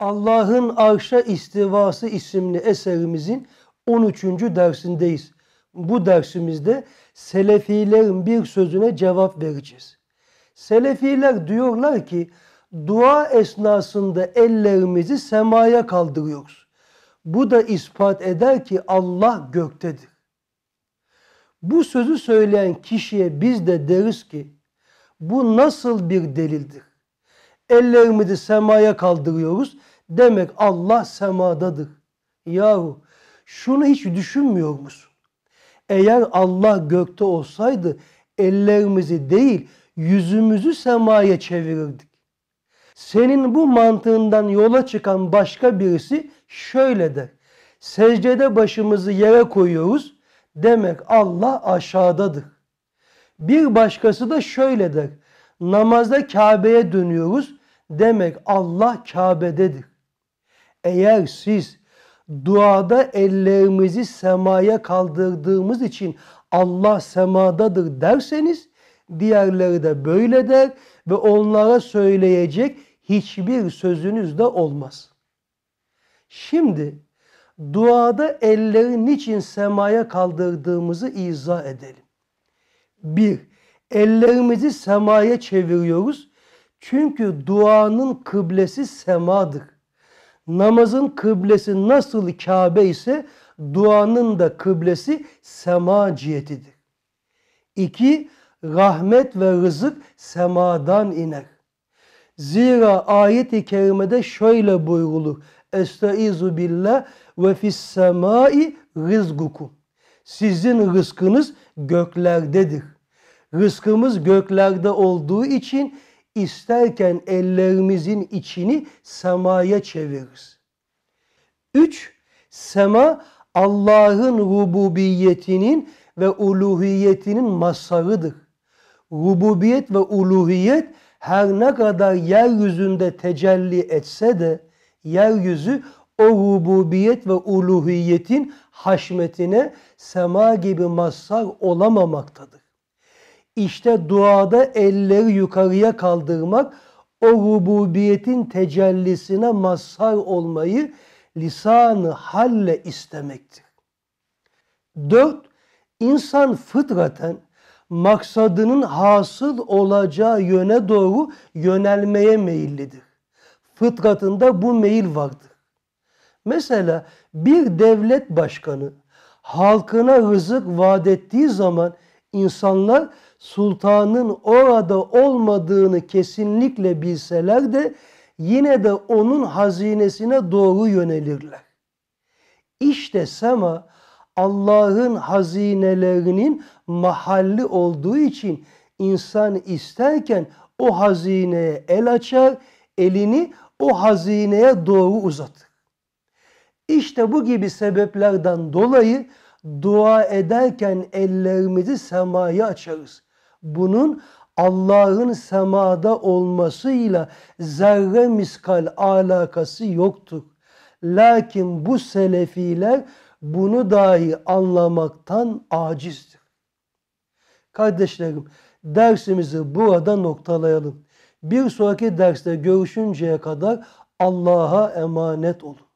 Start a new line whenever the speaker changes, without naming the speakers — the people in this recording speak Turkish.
Allah'ın Arşa İstivası isimli eserimizin 13. dersindeyiz. Bu dersimizde Selefilerin bir sözüne cevap vereceğiz. Selefiler diyorlar ki dua esnasında ellerimizi semaya kaldırıyoruz. Bu da ispat eder ki Allah göktedir. Bu sözü söyleyen kişiye biz de deriz ki bu nasıl bir delildir? Ellerimizi semaya kaldırıyoruz Demek Allah semadadır. Yahu şunu hiç düşünmüyor musun? Eğer Allah gökte olsaydı ellerimizi değil yüzümüzü semaya çevirirdik. Senin bu mantığından yola çıkan başka birisi şöyle der. Secdede başımızı yere koyuyoruz. Demek Allah aşağıdadır. Bir başkası da şöyle der. Namazda Kabe'ye dönüyoruz. Demek Allah Kabe'dedir. Eğer siz duada ellerimizi semaya kaldırdığımız için Allah semadadır derseniz diğerleri de böyle der ve onlara söyleyecek hiçbir sözünüz de olmaz. Şimdi duada elleri niçin semaya kaldırdığımızı izah edelim. Bir, ellerimizi semaya çeviriyoruz. Çünkü duanın kıblesi semadır. Namazın kıblesi nasıl Kabe ise duanın da kıblesi sema cihetidir. İki, rahmet ve rızık semadan iner. Zira ayet-i kerimede şöyle buyrulur. Estaizu billah ve fissemai rizgukum. Sizin rızkınız göklerdedir. Rızkımız göklerde olduğu için isterken ellerimizin içini semaya çeviririz. Üç, sema Allah'ın rububiyetinin ve uluhiyetinin masarıdır. Rububiyet ve uluhiyet her ne kadar yeryüzünde tecelli etse de yeryüzü o rububiyet ve uluhiyetin haşmetine sema gibi mazhar olamamaktadır. İşte duada elleri yukarıya kaldırmak o rububiyetin tecellisine mazhar olmayı lisanı halle istemektir. Dört, insan fıtraten maksadının hasıl olacağı yöne doğru yönelmeye meyillidir. Fıtratında bu meyil vardır. Mesela bir devlet başkanı halkına rızık vaat ettiği zaman insanlar sultanın orada olmadığını kesinlikle bilseler de yine de onun hazinesine doğru yönelirler. İşte sema Allah'ın hazinelerinin mahalli olduğu için insan isterken o hazineye el açar, elini o hazineye doğru uzatır. İşte bu gibi sebeplerden dolayı dua ederken ellerimizi semaya açarız bunun Allah'ın semada olmasıyla zerre miskal alakası yoktur. Lakin bu selefiler bunu dahi anlamaktan acizdir. Kardeşlerim dersimizi burada noktalayalım. Bir sonraki derste görüşünceye kadar Allah'a emanet olun.